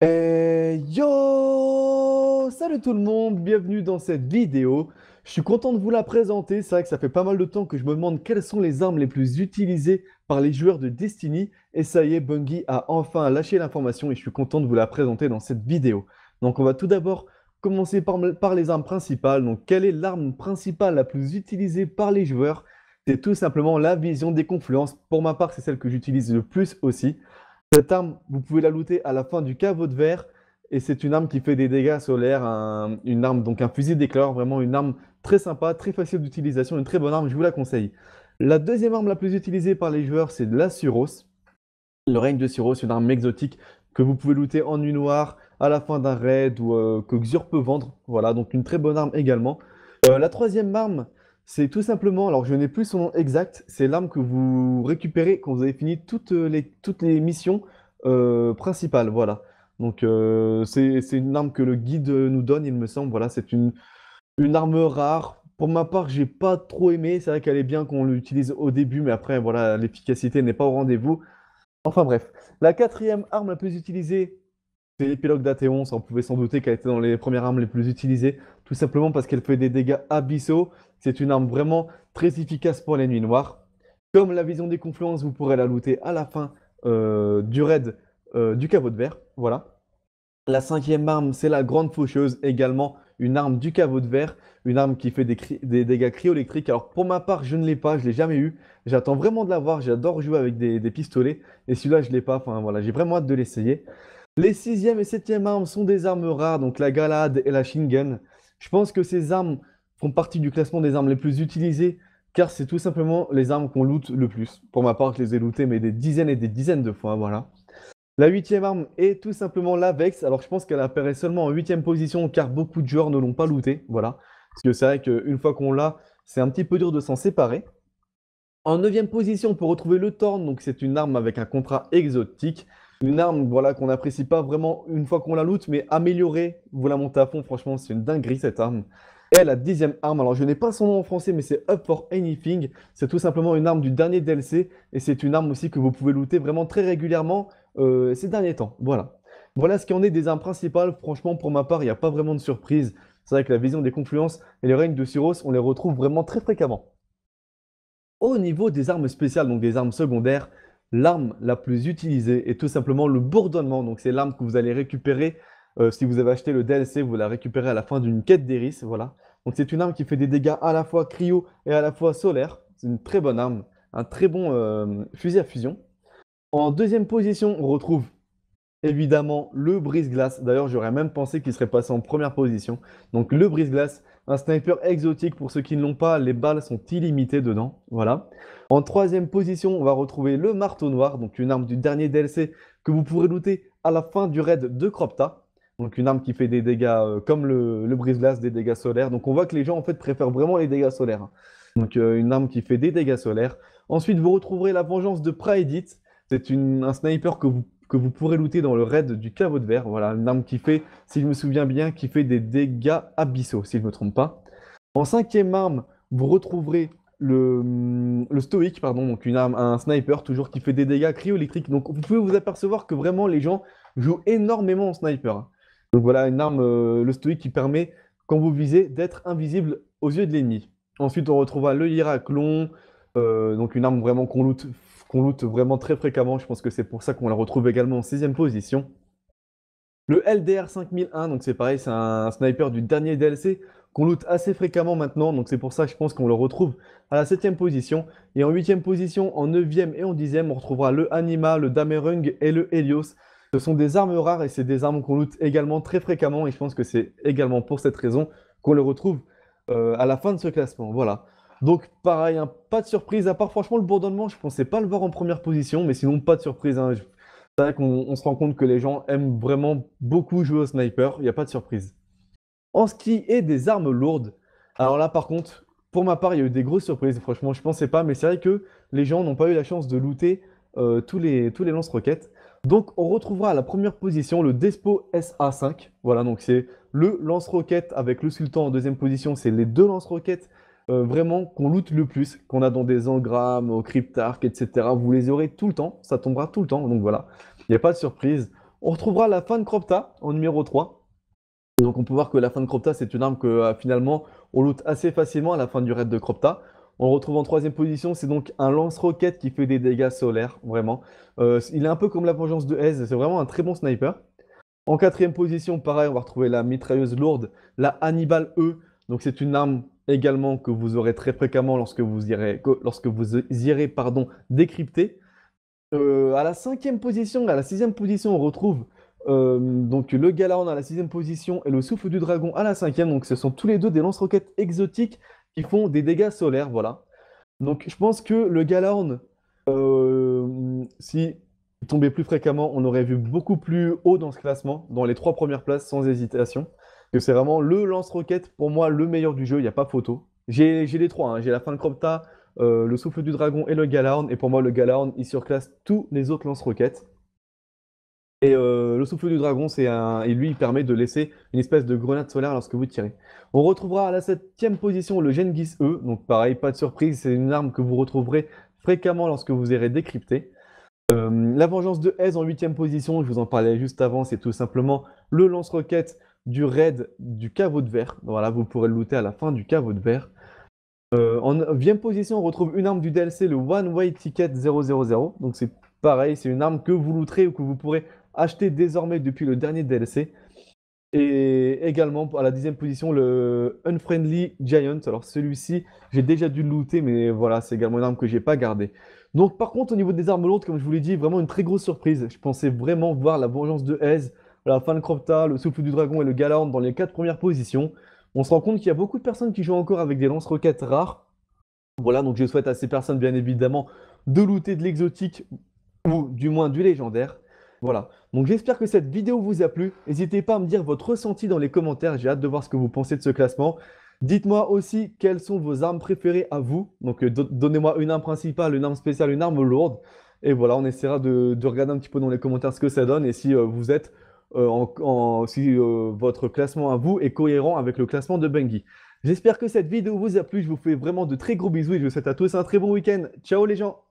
Et yo Salut tout le monde, bienvenue dans cette vidéo. Je suis content de vous la présenter, c'est vrai que ça fait pas mal de temps que je me demande quelles sont les armes les plus utilisées par les joueurs de Destiny, et ça y est, Bungie a enfin lâché l'information et je suis content de vous la présenter dans cette vidéo. Donc on va tout d'abord commencer par, les armes principales. Donc quelle est l'arme principale la plus utilisée par les joueurs C'est tout simplement la vision des confluences. Pour ma part, c'est celle que j'utilise le plus aussi. Cette arme, vous pouvez la looter à la fin du caveau de verre, et c'est une arme qui fait des dégâts solaires, une arme, donc un fusil d'éclair, vraiment une arme Très sympa, très facile d'utilisation, une très bonne arme, je vous la conseille. La deuxième arme la plus utilisée par les joueurs, c'est de la Suros. Le règne de Suros, une arme exotique que vous pouvez looter en nuit noire, à la fin d'un raid ou euh, que Xur peut vendre. Voilà, donc une très bonne arme également. Euh, la troisième arme, c'est tout simplement, alors je n'ai plus son nom exact, c'est l'arme que vous récupérez quand vous avez fini toutes euh, les, toutes les missions principales. Voilà. Donc c'est une arme que le guide nous donne, il me semble. Voilà, c'est une, une arme rare. Pour ma part, j'ai pas trop aimé. C'est vrai qu'elle est bien qu'on l'utilise au début, mais après, voilà, l'efficacité n'est pas au rendez-vous. Enfin bref. La quatrième arme la plus utilisée, c'est l'épilogue d'Athéon. Ça, on pouvait s'en douter qu'elle était dans les premières armes les plus utilisées. Tout simplement parce qu'elle fait des dégâts abyssaux. C'est une arme vraiment très efficace pour les nuits noires. Comme la vision des confluences, vous pourrez la looter à la fin euh, du raid euh, du caveau de verre. Voilà. La cinquième arme, c'est la grande faucheuse également une arme du caveau de verre, une arme qui fait des, des dégâts cryoélectriques. Alors pour ma part, je ne l'ai pas, je l'ai jamais eu. J'attends vraiment de l'avoir, j'adore jouer avec des, pistolets. Et celui-là, je ne l'ai pas, enfin voilà, j'ai vraiment hâte de l'essayer. Les sixième et septième armes sont des armes rares, donc la Galade et la Shingen. Je pense que ces armes font partie du classement des armes les plus utilisées, car c'est tout simplement les armes qu'on loot le plus. Pour ma part, je les ai lootées, mais des dizaines et des dizaines de fois, voilà. La huitième arme est tout simplement la Alors je pense qu'elle apparaît seulement en huitième position car beaucoup de joueurs ne l'ont pas looté. Voilà. Parce que c'est vrai qu'une fois qu'on l'a, c'est un petit peu dur de s'en séparer. En neuvième position, on peut retrouver le Torn. Donc c'est une arme avec un contrat exotique. Une arme voilà, qu'on n'apprécie pas vraiment une fois qu'on la loot, mais améliorée, vous la montez à fond. Franchement, c'est une dinguerie cette arme. Et la dixième arme, alors je n'ai pas son nom en français, mais c'est Up for Anything. C'est tout simplement une arme du dernier DLC et c'est une arme aussi que vous pouvez looter vraiment très régulièrement euh, ces derniers temps. Voilà. Voilà ce qui en est des armes principales. Franchement, pour ma part, il n'y a pas vraiment de surprise. C'est vrai que la vision des confluences et les règnes de Syros, on les retrouve vraiment très fréquemment. Au niveau des armes spéciales, donc des armes secondaires, l'arme la plus utilisée est tout simplement le bourdonnement. Donc c'est l'arme que vous allez récupérer euh, si vous avez acheté le DLC, vous la récupérez à la fin d'une quête d'Eris. Voilà. Donc c'est une arme qui fait des dégâts à la fois cryo et à la fois solaire. C'est une très bonne arme, un très bon euh, fusil à fusion. En deuxième position, on retrouve évidemment le brise-glace. D'ailleurs, j'aurais même pensé qu'il serait passé en première position. Donc le brise-glace, un sniper exotique pour ceux qui ne l'ont pas, les balles sont illimitées dedans. Voilà. En troisième position, on va retrouver le marteau noir, donc une arme du dernier DLC que vous pourrez looter à la fin du raid de Cropta. Donc une arme qui fait des dégâts euh, comme le, brise-glace, des dégâts solaires. Donc on voit que les gens en fait préfèrent vraiment les dégâts solaires. Donc euh, une arme qui fait des dégâts solaires. Ensuite, vous retrouverez la vengeance de Praedit, c'est un sniper que vous, que vous pourrez looter dans le raid du caveau de verre. Voilà, une arme qui fait, si je me souviens bien, qui fait des dégâts abyssaux, si je ne me trompe pas. En cinquième arme, vous retrouverez le, le stoïque, pardon, donc une arme, un sniper toujours qui fait des dégâts cryoélectriques. Donc vous pouvez vous apercevoir que vraiment les gens jouent énormément en sniper. Hein. Donc voilà, une arme, euh, le stoïque qui permet, quand vous visez, d'être invisible aux yeux de l'ennemi. Ensuite, on retrouvera le Hiraclon, euh, donc une arme vraiment qu'on loot qu'on loot vraiment très fréquemment. Je pense que c'est pour ça qu'on la retrouve également en sixième position. Le LDR 5001, donc c'est pareil, c'est un sniper du dernier DLC qu'on loot assez fréquemment maintenant, donc c'est pour ça que je pense qu'on le retrouve à la septième position. Et en huitième position, en 9 et en 10 on retrouvera le Anima, le Damerung et le Helios. Ce sont des armes rares et c'est des armes qu'on loot également très fréquemment et je pense que c'est également pour cette raison qu'on le retrouve euh, à la fin de ce classement. Voilà. Donc pareil, hein, pas de surprise, à part franchement le bourdonnement, je ne pensais pas le voir en première position, mais sinon pas de surprise. Hein. C'est vrai qu'on se rend compte que les gens aiment vraiment beaucoup jouer au sniper, il n'y a pas de surprise. En ce qui est des armes lourdes, alors là par contre, pour ma part, il y a eu des grosses surprises, franchement je ne pensais pas, mais c'est vrai que les gens n'ont pas eu la chance de looter euh, tous les, tous les lance-roquettes. Donc on retrouvera à la première position le Despo SA5, voilà donc c'est le lance-roquette avec le Sultan en deuxième position, c'est les deux lance-roquettes euh, vraiment qu'on loot le plus, qu'on a dans des engrammes, au cryptarc, etc. Vous les aurez tout le temps, ça tombera tout le temps, donc voilà, il n'y a pas de surprise. On retrouvera la fin de Cropta en numéro 3. Donc on peut voir que la fin de Cropta, c'est une arme que euh, finalement on loot assez facilement à la fin du raid de Cropta. On retrouve en troisième position, c'est donc un lance-roquette qui fait des dégâts solaires, vraiment. Euh, il est un peu comme la vengeance de Hez, c'est vraiment un très bon sniper. En quatrième position, pareil, on va retrouver la mitrailleuse lourde, la Hannibal E. Donc c'est une arme également que vous aurez très fréquemment lorsque vous irez, lorsque vous irez pardon, décrypter. Euh, à la cinquième position, à la sixième position, on retrouve euh, donc le Galaon à la sixième position et le Souffle du Dragon à la cinquième. Donc ce sont tous les deux des lance-roquettes exotiques qui font des dégâts solaires, voilà. Donc je pense que le galhorn euh, si tombait plus fréquemment, on aurait vu beaucoup plus haut dans ce classement, dans les trois premières places sans hésitation c'est vraiment le lance-roquette, pour moi, le meilleur du jeu, il n'y a pas photo. J'ai les trois, hein. j'ai la fin de Cropta, euh, le souffle du dragon et le Galahorn. Et pour moi, le Galahorn, il surclasse tous les autres lance-roquettes. Et euh, le souffle du dragon, c'est un, et lui, permet de laisser une espèce de grenade solaire lorsque vous tirez. On retrouvera à la septième position le Gengis E. Donc pareil, pas de surprise, c'est une arme que vous retrouverez fréquemment lorsque vous irez décrypter. Euh, la vengeance de Hez en huitième position, je vous en parlais juste avant, c'est tout simplement le lance-roquette du raid du caveau de verre. Voilà, vous pourrez le looter à la fin du caveau de verre. Euh, en position, on retrouve une arme du DLC, le One Way Ticket 000. Donc c'est pareil, c'est une arme que vous looterez ou que vous pourrez acheter désormais depuis le dernier DLC. Et également à la dixième position, le Unfriendly Giant. Alors celui-ci, j'ai déjà dû le looter, mais voilà, c'est également une arme que j'ai pas gardée. Donc par contre, au niveau des armes lourdes, comme je vous l'ai dit, vraiment une très grosse surprise. Je pensais vraiment voir la vengeance de Hez la fin de Cropta, le souffle du dragon et le galant dans les quatre premières positions. On se rend compte qu'il y a beaucoup de personnes qui jouent encore avec des lance-roquettes rares. Voilà, donc je souhaite à ces personnes, bien évidemment, de looter de l'exotique ou du moins du légendaire. Voilà, donc j'espère que cette vidéo vous a plu. N'hésitez pas à me dire votre ressenti dans les commentaires, j'ai hâte de voir ce que vous pensez de ce classement. Dites-moi aussi quelles sont vos armes préférées à vous. Donc euh, donnez-moi une arme principale, une arme spéciale, une arme lourde. Et voilà, on essaiera de, regarder un petit peu dans les commentaires ce que ça donne et si euh, vous êtes euh, si euh, votre classement à vous est cohérent avec le classement de Bungie. J'espère que cette vidéo vous a plu. Je vous fais vraiment de très gros bisous et je vous souhaite à tous un très bon week-end. Ciao les gens